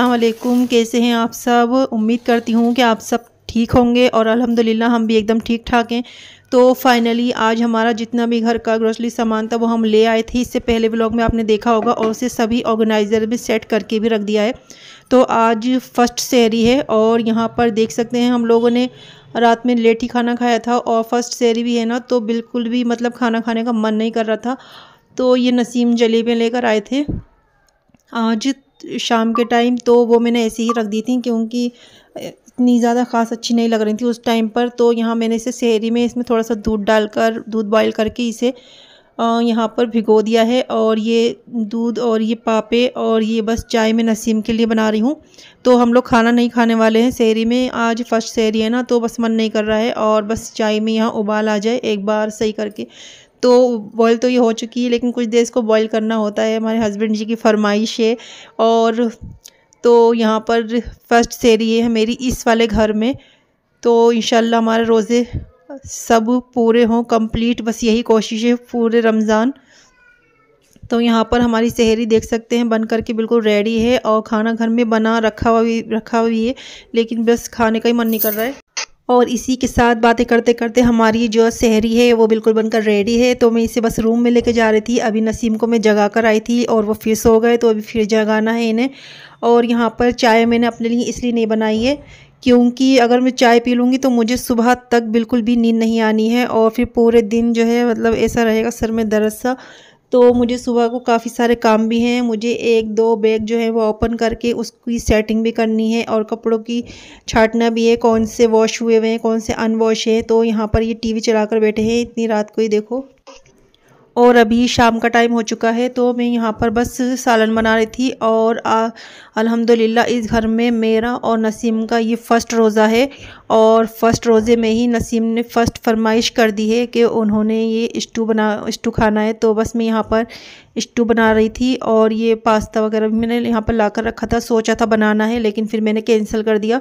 असलकुम कैसे हैं आप सब उम्मीद करती हूँ कि आप सब ठीक होंगे और अल्हम्दुलिल्लाह हम भी एकदम ठीक ठाक हैं तो फाइनली आज हमारा जितना भी घर का ग्रोसरी सामान था वो हम ले आए थे इससे पहले ब्लॉग में आपने देखा होगा और उसे सभी ऑर्गेनाइज़र में सेट करके भी रख दिया है तो आज फर्स्ट शहरी है और यहाँ पर देख सकते हैं हम लोगों ने रात में लेट ही खाना खाया था और फर्स्ट शहरी भी है ना तो बिल्कुल भी मतलब खाना खाने का मन नहीं कर रहा था तो ये नसीम जलेबियाँ लेकर आए थे आज शाम के टाइम तो वो मैंने ऐसे ही रख दी थी क्योंकि इतनी ज़्यादा ख़ास अच्छी नहीं लग रही थी उस टाइम पर तो यहाँ मैंने इसे सहरी में इसमें थोड़ा सा दूध डालकर दूध बॉयल करके इसे यहाँ पर भिगो दिया है और ये दूध और ये पापे और ये बस चाय में नसीम के लिए बना रही हूँ तो हम लोग खाना नहीं खाने वाले हैं सहरी में आज फर्स्ट सहरी है ना तो बस मन नहीं कर रहा है और बस चाय में यहाँ उबाल आ जाए एक बार सही करके तो बॉयल तो ये हो चुकी है लेकिन कुछ देर इसको बॉयल करना होता है हमारे हस्बैंड जी की फरमाइश है और तो यहाँ पर फर्स्ट सेरी है मेरी इस वाले घर में तो इन हमारे रोज़े सब पूरे हों कंप्लीट बस यही कोशिश है पूरे रमज़ान तो यहाँ पर हमारी सहरी देख सकते हैं बन करके बिल्कुल रेडी है और खाना घर में बना रखा हुआ भी रखा हुआ भी है लेकिन बस खाने का ही मन नहीं कर रहा है और इसी के साथ बातें करते करते हमारी जो सहरी है वो बिल्कुल बनकर रेडी है तो मैं इसे बस रूम में लेके जा रही थी अभी नसीम को मैं जगा कर आई थी और वो फिर सो गए तो अभी फिर जगाना है इन्हें और यहाँ पर चाय मैंने अपने लिए इसलिए नहीं बनाई है क्योंकि अगर मैं चाय पी लूँगी तो मुझे सुबह तक बिल्कुल भी नींद नहीं आनी है और फिर पूरे दिन जो है मतलब ऐसा रहेगा सर में दर्द सा तो मुझे सुबह को काफ़ी सारे काम भी हैं मुझे एक दो बैग जो है वो ओपन करके उसकी सेटिंग भी करनी है और कपड़ों की छाटना भी है कौन से वॉश हुए हुए हैं कौन से अनवॉश हैं तो यहाँ पर ये टीवी चलाकर बैठे हैं इतनी रात को ही देखो और अभी शाम का टाइम हो चुका है तो मैं यहाँ पर बस सालन बना रही थी और अल्हम्दुलिल्लाह इस घर में मेरा और नसीम का ये फ़र्स्ट रोज़ा है और फ़र्स्ट रोज़े में ही नसीम ने फ़र्स्ट फरमाइश कर दी है कि उन्होंने ये इस्टू बना इस्टू खाना है तो बस मैं यहाँ पर इस्टू बना रही थी और ये पास्ता वगैरह भी मैंने यहाँ पर ला कर रखा था सोचा था बनाना है लेकिन फिर मैंने कैंसिल कर दिया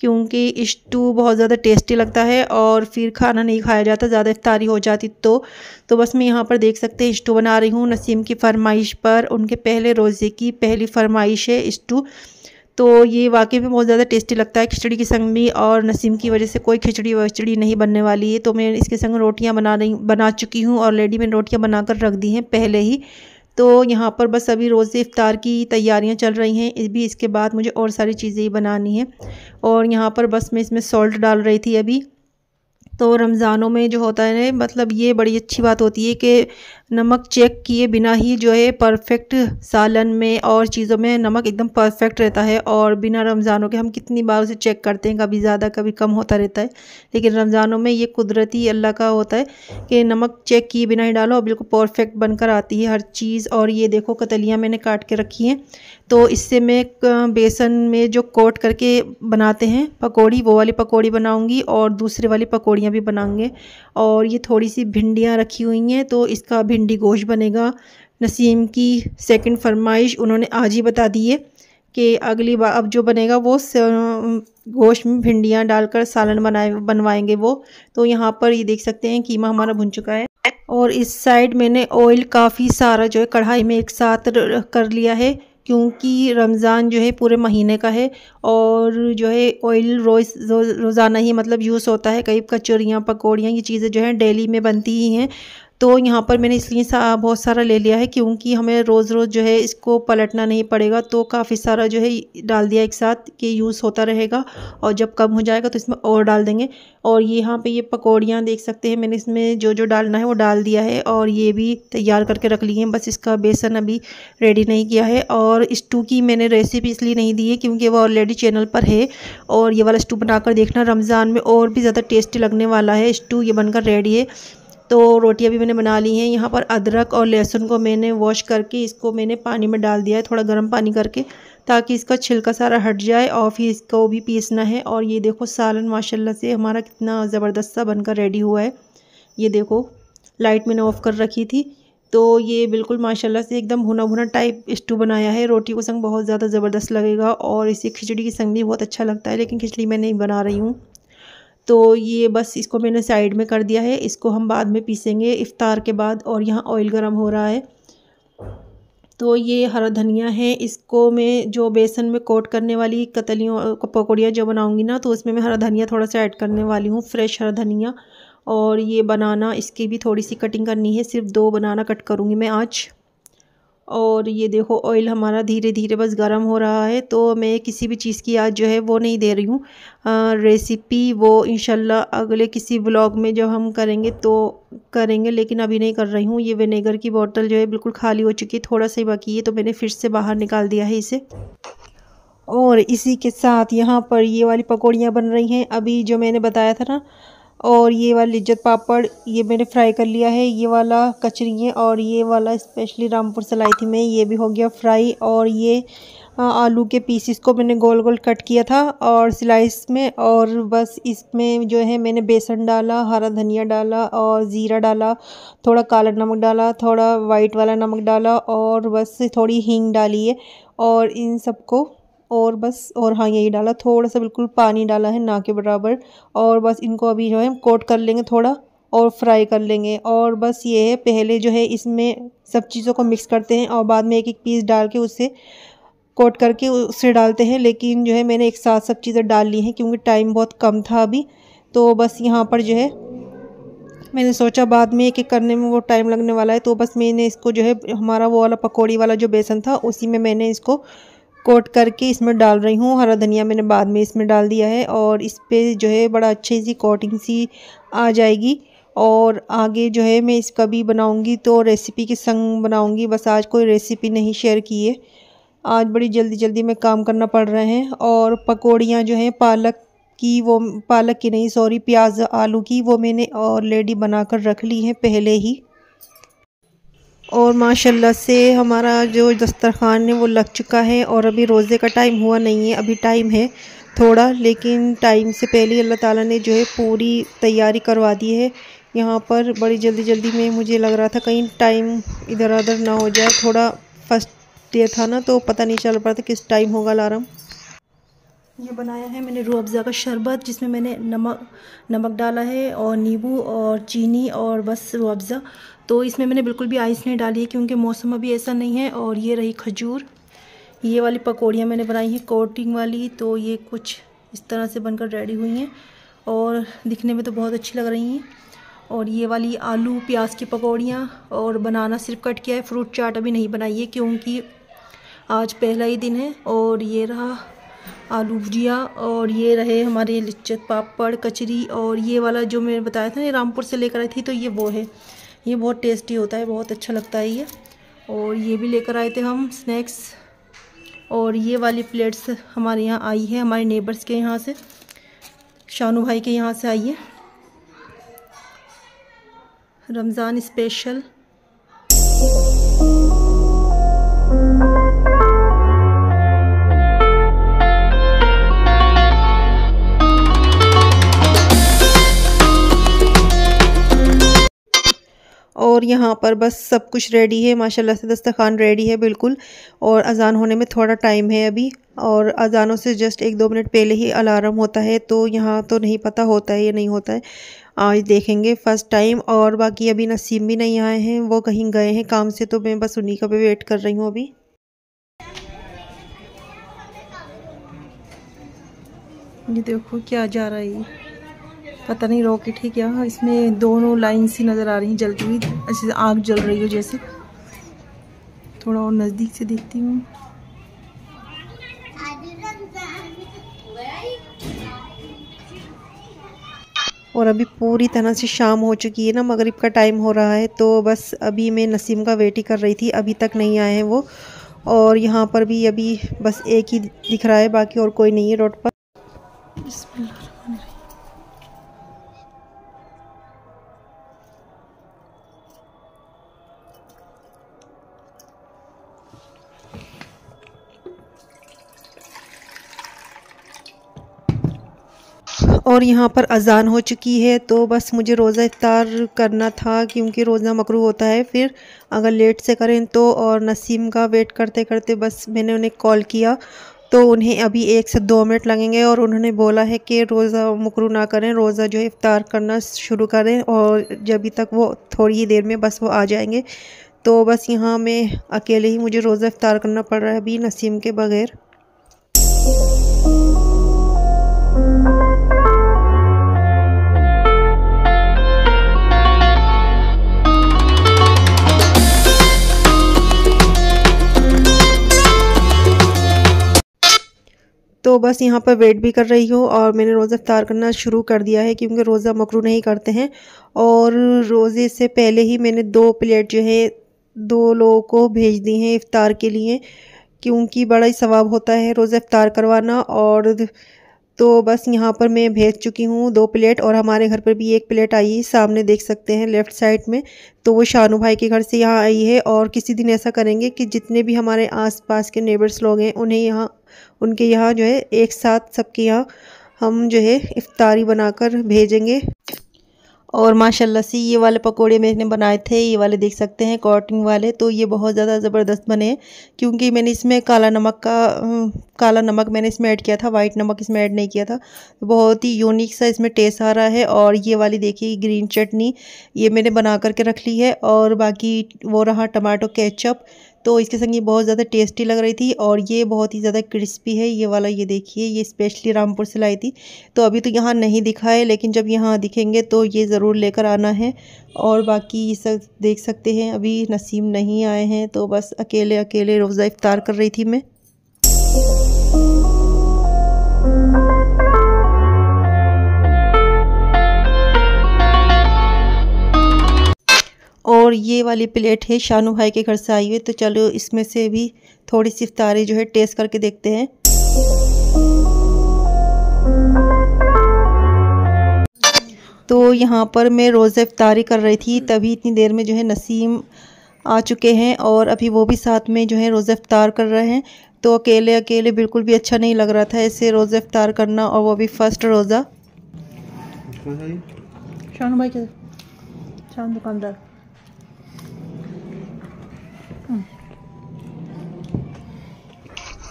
क्योंकि स्टू बहुत ज़्यादा टेस्टी लगता है और फिर खाना नहीं खाया जाता ज़्यादा इफ्तारी हो जाती तो तो बस मैं यहाँ पर देख सकते हैं स्टू बना रही हूँ नसीम की फरमाइश पर उनके पहले रोज़े की पहली फरमाइश है इस्टू तो ये वाकई में बहुत ज़्यादा टेस्टी लगता है खिचड़ी के संग भी और नसीम की वजह से कोई खिचड़ी वचड़ी नहीं बनने वाली है तो मैं इसके संग रोटियां बना रही बना चुकी हूँ ऑलरेडी मैंने रोटियां बनाकर रख दी हैं पहले ही तो यहाँ पर बस अभी रोज़ इफ़ार की तैयारियाँ चल रही हैं इस भी इसके बाद मुझे और सारी चीज़ें बनानी हैं और यहाँ पर बस मैं इसमें सॉल्ट डाल रही थी अभी तो रमज़ानों में जो होता है ना मतलब ये बड़ी अच्छी बात होती है कि नमक चेक किए बिना ही जो है परफेक्ट सालन में और चीज़ों में नमक एकदम परफेक्ट रहता है और बिना रमज़ानों के हम कितनी बार उसे चेक करते हैं कभी ज़्यादा कभी कम होता रहता है लेकिन रमज़ानों में ये कुदरती अल्लाह का होता है कि नमक चेक किए बिना ही डालो और बिल्कुल परफेक्ट बनकर आती है हर चीज़ और ये देखो कतलियाँ मैंने काट के रखी हैं तो इससे मैं बेसन में जो कोट करके बनाते हैं पकौड़ी वो वाली पकौड़ी बनाऊँगी और दूसरे वाली पकौड़ियाँ भी बनाऊँगे और ये थोड़ी सी भिंडियाँ रखी हुई हैं तो इसका भी भिंडी गोश बनेगा नसीम की सेकंड फरमाइश उन्होंने आज ही बता दी है कि अगली बार अब जो बनेगा वो गोश्त में भिंडियाँ डालकर सालन बनाए बनवाएंगे वो तो यहाँ पर ये देख सकते हैं कीमा हमारा भुन चुका है और इस साइड मैंने ऑयल काफ़ी सारा जो है कढ़ाई में एक साथ कर लिया है क्योंकि रमज़ान जो है पूरे महीने का है और जो है ऑयल रोज़ रोज़ाना ही मतलब यूज़ होता है कई कचौरियाँ पकौड़ियाँ ये चीज़ें जो हैं डेली में बनती ही हैं तो यहाँ पर मैंने इसलिए सा बहुत सारा ले लिया है क्योंकि हमें रोज़ रोज़ जो है इसको पलटना नहीं पड़ेगा तो काफ़ी सारा जो है डाल दिया एक साथ कि यूज़ होता रहेगा और जब कम हो जाएगा तो इसमें और डाल देंगे और ये यहाँ पे ये पकौड़ियाँ देख सकते हैं मैंने इसमें जो जो डालना है वो डाल दिया है और ये भी तैयार करके रख लिए हैं बस इसका बेसन अभी रेडी नहीं किया है और स्टू की मैंने रेसिपी इसलिए नहीं दी है क्योंकि वो ऑलरेडी चैनल पर है और ये वाला स्टू बनाकर देखना रमज़ान में और भी ज़्यादा टेस्टी लगने वाला है स्टू ये बनकर रेडी है तो रोटियां भी मैंने बना ली हैं यहाँ पर अदरक और लहसुन को मैंने वॉश करके इसको मैंने पानी में डाल दिया है थोड़ा गर्म पानी करके ताकि इसका छिलका सारा हट जाए और फिर इसको भी पीसना है और ये देखो सालन माशाल्लाह से हमारा कितना ज़बरदस्त सा बनकर रेडी हुआ है ये देखो लाइट मैंने ऑफ़ कर रखी थी तो ये बिल्कुल माशाला से एकदम भुना भुना टाइप स्टू बनाया है रोटी को संग बहुत ज़्यादा ज़बरदस्त लगेगा और इसे खिचड़ी के संग भी बहुत अच्छा लगता है लेकिन खिचड़ी मैं नहीं बना रही हूँ तो ये बस इसको मैंने साइड में कर दिया है इसको हम बाद में पीसेंगे इफ़ार के बाद और यहाँ ऑयल गर्म हो रहा है तो ये हरा धनिया है इसको मैं जो बेसन में कोट करने वाली कतलियों पकौड़ियाँ जो बनाऊँगी ना तो उसमें मैं हरा धनिया थोड़ा सा ऐड करने वाली हूँ फ्रेश हरा धनिया और ये बनाना इसकी भी थोड़ी सी कटिंग करनी है सिर्फ दो बनाना कट करूँगी मैं आज और ये देखो ऑयल हमारा धीरे धीरे बस गर्म हो रहा है तो मैं किसी भी चीज़ की आज जो है वो नहीं दे रही हूँ रेसिपी वो इनशाला अगले किसी ब्लॉग में जब हम करेंगे तो करेंगे लेकिन अभी नहीं कर रही हूँ ये विनेगर की बोतल जो है बिल्कुल खाली हो चुकी है थोड़ा सा ही बाकी है तो मैंने फिर से बाहर निकाल दिया है इसे और इसी के साथ यहाँ पर ये वाली पकौड़ियाँ बन रही हैं अभी जो मैंने बताया था ना और ये वाला लिज्जत पापड़ ये मैंने फ्राई कर लिया है ये वाला कचरी है और ये वाला स्पेशली रामपुर से लाई थी मैं ये भी हो गया फ्राई और ये आलू के पीसीस को मैंने गोल गोल कट किया था और स्लाइस में और बस इसमें जो है मैंने बेसन डाला हरा धनिया डाला और ज़ीरा डाला थोड़ा काला नमक डाला थोड़ा वाइट वाला नमक डाला और बस थोड़ी हींग डाली है और इन सबको और बस और हाँ यही डाला थोड़ा सा बिल्कुल पानी डाला है ना के बराबर और बस इनको अभी जो है कोट कर लेंगे थोड़ा और फ्राई कर लेंगे और बस ये है पहले जो है इसमें सब चीज़ों को मिक्स करते हैं और बाद में एक एक पीस डाल के उससे कोट करके उसे डालते हैं लेकिन जो है मैंने एक साथ सब चीज़ें डाल ली हैं क्योंकि टाइम बहुत कम था अभी तो बस यहाँ पर जो है मैंने सोचा बाद में एक एक करने में वो टाइम लगने वाला है तो बस मैंने इसको जो है हमारा वो वाला पकौड़ी वाला जो बेसन था उसी में मैंने इसको कोट करके इसमें डाल रही हूँ हरा धनिया मैंने बाद में इसमें डाल दिया है और इस पर जो है बड़ा अच्छी सी कोटिंग सी आ जाएगी और आगे जो है मैं इसका भी बनाऊंगी तो रेसिपी के संग बनाऊंगी बस आज कोई रेसिपी नहीं शेयर की है आज बड़ी जल्दी जल्दी में काम करना पड़ रहे हैं और पकौड़ियाँ जो हैं पालक की वो पालक की नहीं सॉरी प्याज आलू की वो मैंने ऑलरेडी बनाकर रख ली हैं पहले ही और माशाल्लाह से हमारा जो दस्तरखान है वो लग चुका है और अभी रोज़े का टाइम हुआ नहीं है अभी टाइम है थोड़ा लेकिन टाइम से पहले अल्लाह ताला ने जो है पूरी तैयारी करवा दी है यहाँ पर बड़ी जल्दी जल्दी में मुझे लग रहा था कहीं टाइम इधर उधर ना हो जाए थोड़ा फर्स्ट डे था ना तो पता नहीं चल पा था किस टाइम होगा अलार्म ये बनाया है मैंने रूह अफ़ज़ा का शरबत जिसमें मैंने नमक नमक डाला है और नींबू और चीनी और बस रूह अफ़ज़ा तो इसमें मैंने बिल्कुल भी आइस नहीं डाली है क्योंकि मौसम अभी ऐसा नहीं है और ये रही खजूर ये वाली पकौड़ियाँ मैंने बनाई हैं कोटिंग वाली तो ये कुछ इस तरह से बनकर रेडी हुई हैं और दिखने में तो बहुत अच्छी लग रही हैं और ये वाली आलू प्याज की पकौड़ियाँ और बनाना सिर्फ कट किया है फ्रूट चाट अभी नहीं बनाई है क्योंकि आज पहला ही दिन है और ये रहा आलू भुजिया और ये रहे हमारे लिच्चत पापड़ कचरी और ये वाला जो मैंने बताया था ना रामपुर से लेकर आई थी तो ये वो है ये बहुत टेस्टी होता है बहुत अच्छा लगता है ये और ये भी लेकर आए थे हम स्नैक्स और ये वाली प्लेट्स हमारे यहाँ आई है हमारे नेबर्स के यहाँ से शानू भाई के यहाँ से आई है रमज़ान स्पेशल और यहाँ पर बस सब कुछ रेडी है माशाल्लाह से दस्तरखान रेडी है बिल्कुल और अजान होने में थोड़ा टाइम है अभी और अजानों से जस्ट एक दो मिनट पहले ही अलार्म होता है तो यहाँ तो नहीं पता होता है या नहीं होता है आज देखेंगे फ़र्स्ट टाइम और बाकी अभी नसीम भी नहीं आए हैं वो कहीं गए हैं काम से तो मैं बस उन्हीं का भी वेट कर रही हूँ अभी ये देखो क्या जा रहा है पता नहीं रॉकेट है क्या हाँ, इसमें दोनों लाइन सी नज़र आ रही हैं जलती हुई अच्छे आग जल रही हो जैसे थोड़ा और नज़दीक से देखती हूँ और अभी पूरी तरह से शाम हो चुकी है ना मगरिब का टाइम हो रहा है तो बस अभी मैं नसीम का वेट ही कर रही थी अभी तक नहीं आए हैं वो और यहाँ पर भी अभी बस एक ही दिख रहा है बाकी और कोई नहीं है रोड पर और यहाँ पर अजान हो चुकी है तो बस मुझे रोज़ा इफ्तार करना था क्योंकि रोज़ा मकरू होता है फिर अगर लेट से करें तो और नसीम का वेट करते करते बस मैंने उन्हें कॉल किया तो उन्हें अभी एक से दो मिनट लगेंगे और उन्होंने बोला है कि रोज़ा मकरू ना करें रोज़ा जो इफ़ार करना शुरू करें और जब तक वो थोड़ी ही देर में बस वो आ जाएंगे तो बस यहाँ मैं अकेले ही मुझे रोज़ा इफ़ार करना पड़ रहा है अभी नसीम के बग़ैर तो बस यहाँ पर वेट भी कर रही हूँ और मैंने रोज़ा इफ्तार करना शुरू कर दिया है क्योंकि रोज़ा मकरू नहीं करते हैं और रोज़े से पहले ही मैंने दो प्लेट जो है दो लोगों को भेज दी हैं इफ़ार के लिए क्योंकि बड़ा ही सवाब होता है रोज़ा इफ़ार करवाना और तो बस यहाँ पर मैं भेज चुकी हूँ दो प्लेट और हमारे घर पर भी एक प्लेट आई है सामने देख सकते हैं लेफ़्ट साइड में तो वो शानू भाई के घर से यहाँ आई है और किसी दिन ऐसा करेंगे कि जितने भी हमारे आसपास के नेबर्स लोग हैं उन्हें यहाँ उनके यहाँ जो है एक साथ सबके यहाँ हम जो है इफ्तारी बनाकर भेजेंगे और माशाल्लाह से ये वाले पकोड़े मैंने बनाए थे ये वाले देख सकते हैं कॉटन वाले तो ये बहुत ज़्यादा ज़बरदस्त बने क्योंकि मैंने इसमें काला नमक का काला नमक मैंने इसमें ऐड किया था वाइट नमक इसमें ऐड नहीं किया था बहुत ही यूनिक सा इसमें टेस्ट आ रहा है और ये वाली देखिए ग्रीन चटनी ये मैंने बना करके रख ली है और बाकी वो रहा टमाटो केचप तो इसके संग ये बहुत ज़्यादा टेस्टी लग रही थी और ये बहुत ही ज़्यादा क्रिस्पी है ये वाला ये देखिए ये स्पेशली रामपुर से लाई थी तो अभी तो यहाँ नहीं दिखा है लेकिन जब यहाँ दिखेंगे तो ये ज़रूर लेकर आना है और बाकी ये सब देख सकते हैं अभी नसीम नहीं आए हैं तो बस अकेले अकेले रोज़ा इफ्तार कर रही थी मैं ये वाली प्लेट है शानू भाई के घर से आई हुई तो चलो इसमें से भी थोड़ी सी तारी जो है टेस्ट करके देखते हैं तो यहाँ पर मैं रोज़ इफ्तारी कर रही थी तभी इतनी देर में जो है नसीम आ चुके हैं और अभी वो भी साथ में जो है रोज़ इफ्तार कर रहे हैं तो अकेले अकेले बिल्कुल भी अच्छा नहीं लग रहा था ऐसे रोज़ इफ्तार करना और वो भी फ़र्स्ट रोज़ा शानू भाई के शान दुकानदार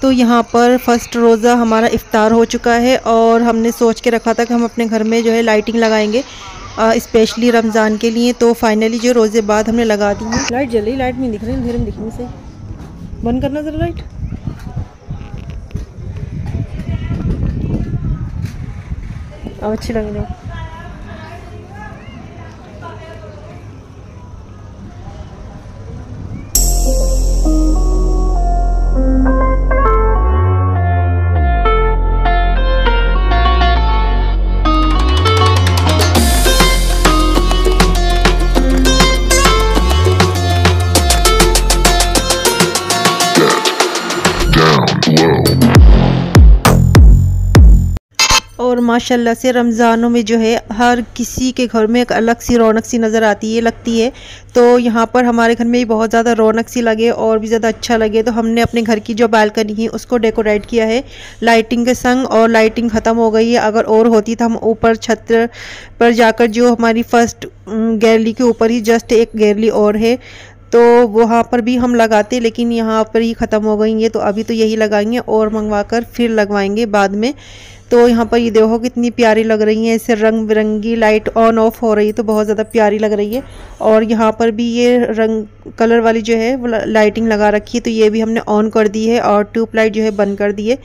तो यहाँ पर फ़र्स्ट रोज़ा हमारा इफ्तार हो चुका है और हमने सोच के रखा था कि हम अपने घर में जो है लाइटिंग लगाएंगे इस्पेशली रमज़ान के लिए तो फाइनली जो रोज़े बाद हमने लगा दी है लाइट जल रही लाइट नहीं दिख रही अंधेरे में दिखने से बंद करना ज़रा लाइट अब अच्छी लग रही और माशाल्लाह से रमज़ानों में जो है हर किसी के घर में एक अलग सी रौनक सी नज़र आती है लगती है तो यहाँ पर हमारे घर में भी बहुत ज़्यादा रौनक सी लगे और भी ज़्यादा अच्छा लगे तो हमने अपने घर की जो बालकनी है उसको डेकोरेट किया है लाइटिंग के संग और लाइटिंग ख़त्म हो गई है अगर और होती तो हम ऊपर छत पर जाकर जो हमारी फ़र्स्ट गैरली के ऊपर ही जस्ट एक गैरली और है तो वहाँ पर भी हम लगाते लेकिन यहाँ पर ही ख़त्म हो गई हैं तो अभी तो यही लगाएंगे और मंगवा कर फिर लगवाएंगे बाद में तो यहाँ पर ये देखो कितनी प्यारी लग रही है इससे रंग बिरंगी लाइट ऑन ऑफ हो रही है तो बहुत ज़्यादा प्यारी लग रही है और यहाँ पर भी ये रंग कलर वाली जो है वो लाइटिंग लगा रखी है तो ये भी हमने ऑन कर दी है और ट्यूब लाइट जो है बंद कर दी है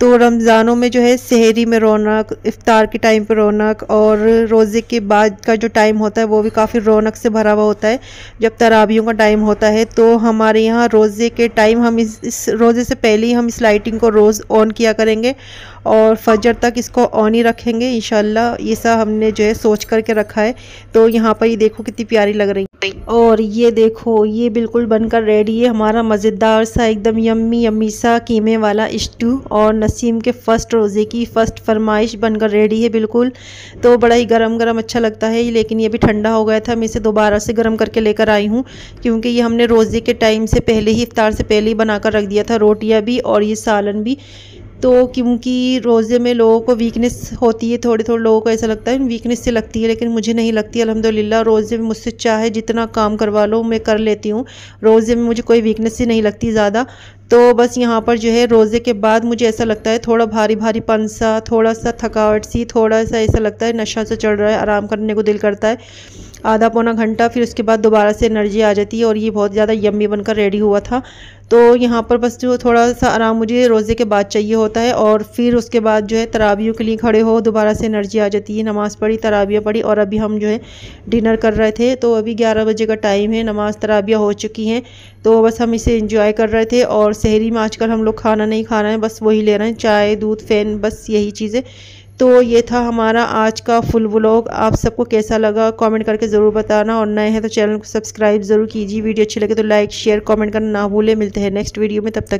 तो रमज़ानों में जो है सहरी में रौनक इफ्तार के टाइम पर रौनक और रोज़े के बाद का जो टाइम होता है वो भी काफ़ी रौनक से भरा हुआ होता है जब तरावियों का टाइम होता है तो हमारे यहाँ रोज़े के टाइम हम इस, इस रोज़े से पहले ही हम इस लाइटिंग को रोज़ ऑन किया करेंगे और फजर तक इसको ऑन ही रखेंगे इन ये सब हमने जो है सोच करके रखा है तो यहाँ पर ये देखो कितनी प्यारी लग रही है और ये देखो ये बिल्कुल बनकर रेडी है हमारा मज़ेदार सा एकदम यम्मी यम्मी सा कीमे वाला स्टू और नसीम के फ़र्स्ट रोज़े की फ़र्स्ट फरमाइश बनकर रेडी है बिल्कुल तो बड़ा ही गरम गरम अच्छा लगता है लेकिन ये भी ठंडा हो गया था मैं इसे दोबारा से गर्म करके लेकर आई हूँ क्योंकि ये हमने रोज़े के टाइम से पहले ही इफ्तार से पहले ही बना रख दिया था रोटियाँ भी और ये सालन भी तो क्योंकि रोज़े में लोगों को वीकनेस होती है थोड़े थोड़े लोगों को ऐसा लगता है वीकनेस से लगती है लेकिन मुझे नहीं लगती अलहमदिल्ला रोज़े में मुझसे चाहे जितना काम करवा लो मैं कर लेती हूँ रोज़े में मुझे कोई वीकनेस से नहीं लगती ज़्यादा तो बस यहाँ पर जो है रोज़े के बाद मुझे ऐसा लगता है थोड़ा भारी भारी पन सा थोड़ा सा थकावट सी थोड़ा सा ऐसा लगता है नशा सा चढ़ रहा है आराम करने को दिल करता है आधा पौना घंटा फिर उसके बाद दोबारा से एनर्जी आ जाती है और ये बहुत ज़्यादा यम्मी बनकर रेडी हुआ था तो यहाँ पर बस जो थोड़ा सा आराम मुझे रोज़े के बाद चाहिए होता है और फिर उसके बाद जो है तरावियों के लिए खड़े हो दोबारा से एनर्जी आ जाती है नमाज़ पढ़ी तरावियाँ पढ़ी और अभी हम जो है डिनर कर रहे थे तो अभी ग्यारह बजे का टाइम है नमाज़ तरावियाँ हो चुकी हैं तो बस हम इसे इंजॉय कर रहे थे और शहरी में आजकल हम लोग खाना नहीं खा रहे हैं बस वही ले रहे हैं चाय दूध फैन बस यही चीज़ें तो ये था हमारा आज का फुल व्लॉग आप सबको कैसा लगा कमेंट करके ज़रूर बताना और नए हैं तो चैनल को सब्सक्राइब ज़रूर कीजिए वीडियो अच्छी लगे तो लाइक शेयर कमेंट करना ना भूलें मिलते हैं नेक्स्ट वीडियो में तब तक